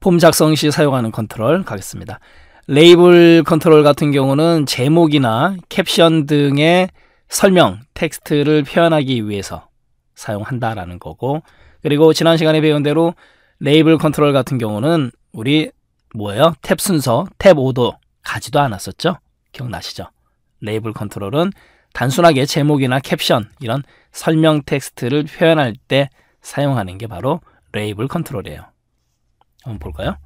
폼 작성 시 사용하는 컨트롤 가겠습니다. 레이블 컨트롤 같은 경우는 제목이나 캡션 등의 설명, 텍스트를 표현하기 위해서 사용한다라는 거고 그리고 지난 시간에 배운 대로 레이블 컨트롤 같은 경우는 우리 뭐예요? 탭 순서, 탭 5도 가지도 않았었죠? 기억나시죠? 레이블 컨트롤은 단순하게 제목이나 캡션 이런 설명 텍스트를 표현할 때 사용하는 게 바로 레이블 컨트롤이에요. 한번 볼까요?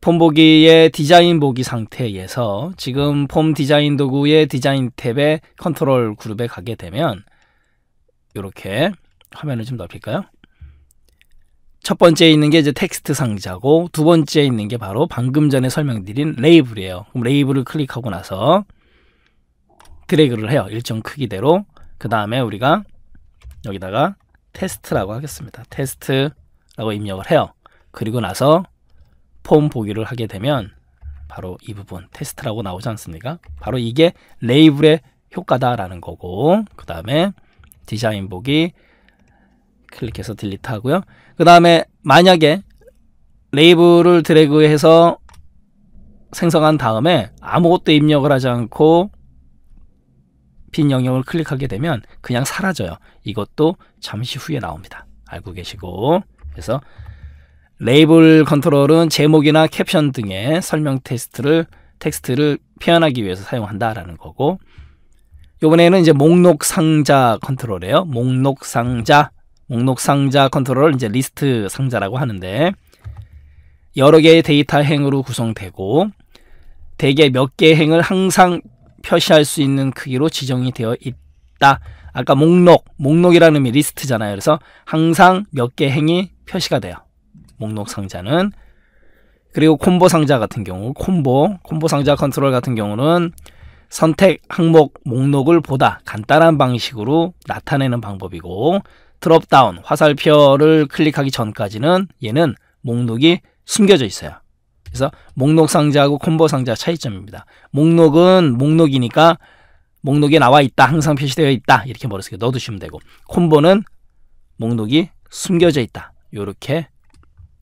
폼 보기의 디자인 보기 상태에서 지금 폼 디자인 도구의 디자인 탭의 컨트롤 그룹에 가게 되면 이렇게 화면을 좀 넓힐까요? 첫 번째에 있는 게 이제 텍스트 상자고 두 번째에 있는 게 바로 방금 전에 설명드린 레이블이에요. 그럼 레이블을 클릭하고 나서 드래그를 해요. 일정 크기대로. 그 다음에 우리가 여기다가 테스트라고 하겠습니다. 테스트라고 입력을 해요. 그리고 나서 폼 보기를 하게 되면 바로 이 부분 테스트라고 나오지 않습니까? 바로 이게 레이블의 효과다라는 거고 그 다음에 디자인 보기 클릭해서 딜리트 하고요. 그 다음에 만약에 레이블을 드래그해서 생성한 다음에 아무것도 입력을 하지 않고 빈 영역을 클릭하게 되면 그냥 사라져요. 이것도 잠시 후에 나옵니다. 알고 계시고 그래서 레이블 컨트롤은 제목이나 캡션 등의 설명 텍스트를 텍스트를 표현하기 위해서 사용한다라는 거고 요번에는 이제 목록 상자 컨트롤이에요. 목록 상자 목록 상자 컨트롤을 이제 리스트 상자라고 하는데 여러 개의 데이터 행으로 구성되고 대개 몇 개의 행을 항상 표시할 수 있는 크기로 지정이 되어 있다. 아까 목록, 목록이라는 의미 리스트잖아요. 그래서 항상 몇 개 행이 표시가 돼요. 목록 상자는 그리고 콤보 상자 같은 경우 콤보 콤보 상자 컨트롤 같은 경우는 선택 항목 목록을 보다 간단한 방식으로 나타내는 방법이고 드롭다운 화살표를 클릭하기 전까지는 얘는 목록이 숨겨져 있어요. 그래서 목록 상자하고 콤보 상자 차이점입니다. 목록은 목록이니까 목록에 나와 있다. 항상 표시되어 있다. 이렇게 머릿속에 넣어두시면 되고 콤보는 목록이 숨겨져 있다. 이렇게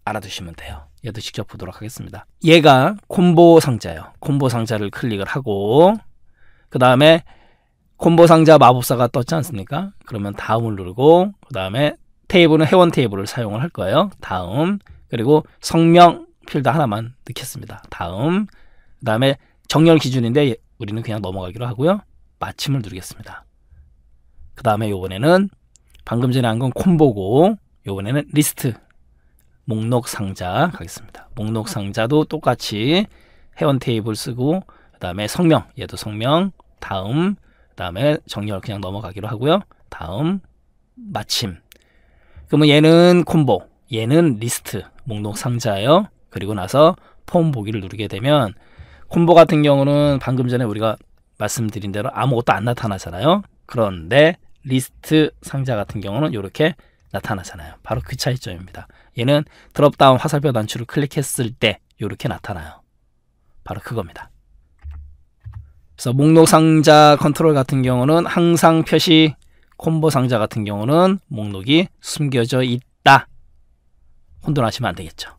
알아두시면 돼요. 얘도 직접 보도록 하겠습니다. 얘가 콤보 상자예요. 콤보 상자를 클릭을 하고 그 다음에 콤보 상자 마법사가 떴지 않습니까? 그러면 다음을 누르고 그 다음에 테이블은 회원 테이블을 사용을 할 거예요. 다음 그리고 성명 필드 하나만 넣겠습니다. 다음, 그 다음에 정렬 기준인데 우리는 그냥 넘어가기로 하고요. 마침을 누르겠습니다. 그 다음에 요번에는 방금 전에 한 건 콤보고 요번에는 리스트 목록 상자 가겠습니다. 목록 상자도 똑같이 회원 테이블 쓰고 그 다음에 성명 얘도 성명 다음 그 다음에 정렬 그냥 넘어가기로 하고요. 다음 마침 그러면 얘는 콤보 얘는 리스트 목록 상자예요. 그리고 나서 폼 보기를 누르게 되면 콤보 같은 경우는 방금 전에 우리가 말씀드린 대로 아무것도 안 나타나잖아요. 그런데 리스트 상자 같은 경우는 이렇게 나타나잖아요. 바로 그 차이점입니다. 얘는 드롭다운 화살표 단추를 클릭했을 때 이렇게 나타나요. 바로 그겁니다. 그래서 목록 상자 컨트롤 같은 경우는 항상 표시 콤보 상자 같은 경우는 목록이 숨겨져 있다. 혼돈하시면 안 되겠죠.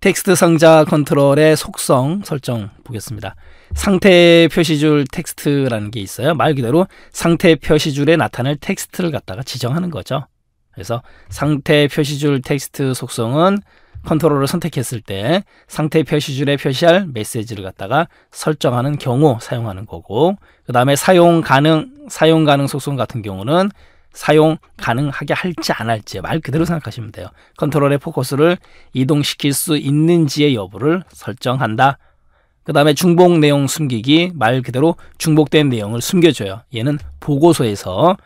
텍스트 상자 컨트롤의 속성 설정 보겠습니다. 상태 표시줄 텍스트라는 게 있어요. 말 그대로 상태 표시줄에 나타날 텍스트를 갖다가 지정하는 거죠. 그래서 상태 표시줄 텍스트 속성은 컨트롤을 선택했을 때 상태 표시줄에 표시할 메시지를 갖다가 설정하는 경우 사용하는 거고 그 다음에 사용 가능 사용 가능 속성 같은 경우는 사용 가능하게 할지 안 할지 말 그대로 생각하시면 돼요. 컨트롤의 포커스를 이동시킬 수 있는지의 여부를 설정한다. 그 다음에 중복 내용 숨기기 말 그대로 중복된 내용을 숨겨줘요. 얘는 보고서에서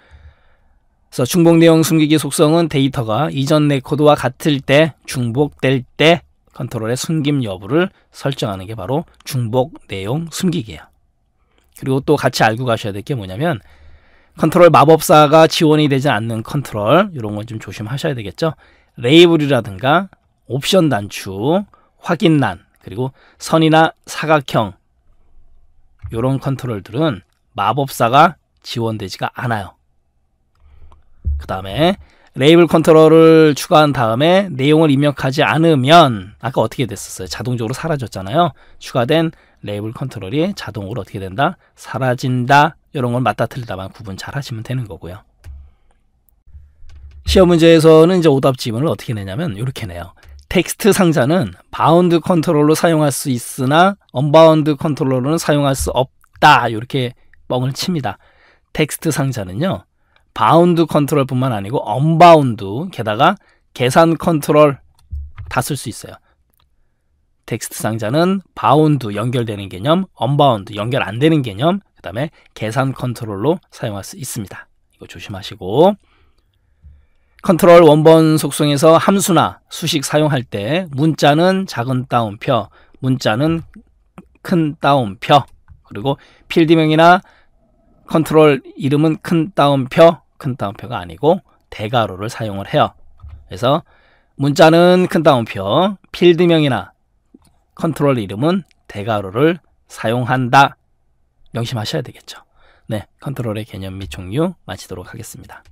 그래서 중복 내용 숨기기 속성은 데이터가 이전 내 코드와 같을 때 중복될 때 컨트롤의 숨김 여부를 설정하는 게 바로 중복 내용 숨기기예요. 그리고 또 같이 알고 가셔야 될 게 뭐냐면 컨트롤 마법사가 지원이 되지 않는 컨트롤 이런 건 좀 조심하셔야 되겠죠. 레이블이라든가 옵션 단추, 확인란, 그리고 선이나 사각형 이런 컨트롤들은 마법사가 지원되지가 않아요. 그 다음에 레이블 컨트롤을 추가한 다음에 내용을 입력하지 않으면 아까 어떻게 됐었어요? 자동적으로 사라졌잖아요. 추가된 레이블 컨트롤이 자동으로 어떻게 된다? 사라진다. 이런 걸 맞다 틀리다만 구분 잘 하시면 되는 거고요. 시험 문제에서는 이제 오답 지문을 어떻게 내냐면 이렇게 내요. 텍스트 상자는 바운드 컨트롤로 사용할 수 있으나 언바운드 컨트롤로는 사용할 수 없다. 이렇게 뻥을 칩니다. 텍스트 상자는요. 바운드 컨트롤뿐만 아니고 언바운드 게다가 계산 컨트롤 다 쓸 수 있어요. 텍스트 상자는 바운드 연결되는 개념, 언바운드 연결 안 되는 개념, 그 다음에 계산 컨트롤로 사용할 수 있습니다. 이거 조심하시고 컨트롤 원본 속성에서 함수나 수식 사용할 때 문자는 작은 따옴표, 문자는 큰 따옴표, 그리고 필드명이나 컨트롤 이름은 큰 따옴표, 큰 따옴표가 아니고 대괄호를 사용을 해요. 그래서 문자는 큰 따옴표, 필드명이나 컨트롤 이름은 대괄호를 사용한다. 명심하셔야 되겠죠. 네, 컨트롤의 개념 및 종류 마치도록 하겠습니다.